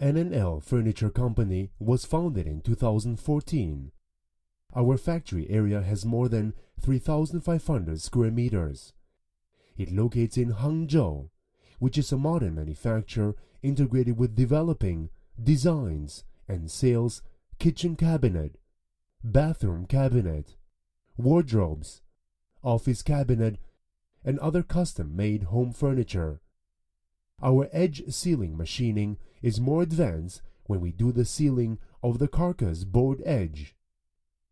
NNL Furniture Company was founded in 2014. Our factory area has more than 3,500 square meters. It locates in Hangzhou, which is a modern manufacturer integrated with developing, designs, and sales kitchen cabinet, bathroom cabinet, wardrobes, office cabinet, and other custom-made home furniture. Our edge sealing machining is more advanced when we do the sealing of the carcass board edge.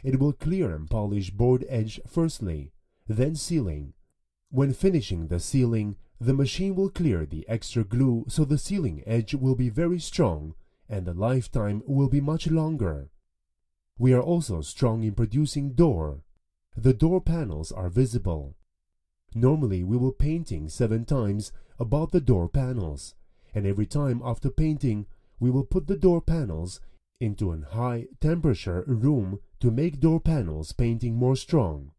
It will clear and polish board edge firstly, then sealing. When finishing the sealing, the machine will clear the extra glue so the sealing edge will be very strong and the lifetime will be much longer. We are also strong in producing door. The door panels are visible. Normally we will painting seven times about the door panels and every time after painting, we will put the door panels into a high temperature room to make door panels painting more strong.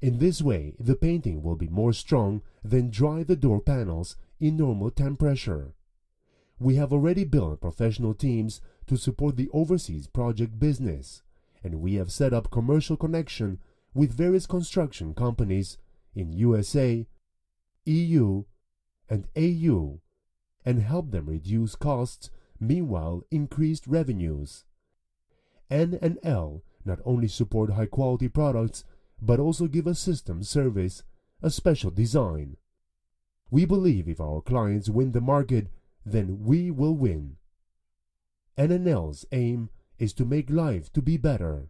In this way, the painting will be more strong than dry the door panels in normal temperature. We have already built professional teams to support the overseas project business, and we have set up commercial connection with various construction companies in USA, EU, and AU and help them reduce costs, meanwhile increased revenues. N&L not only support high-quality products, but also give a system service, a special design. We believe if our clients win the market, then we will win. NNL's aim is to make life to be better.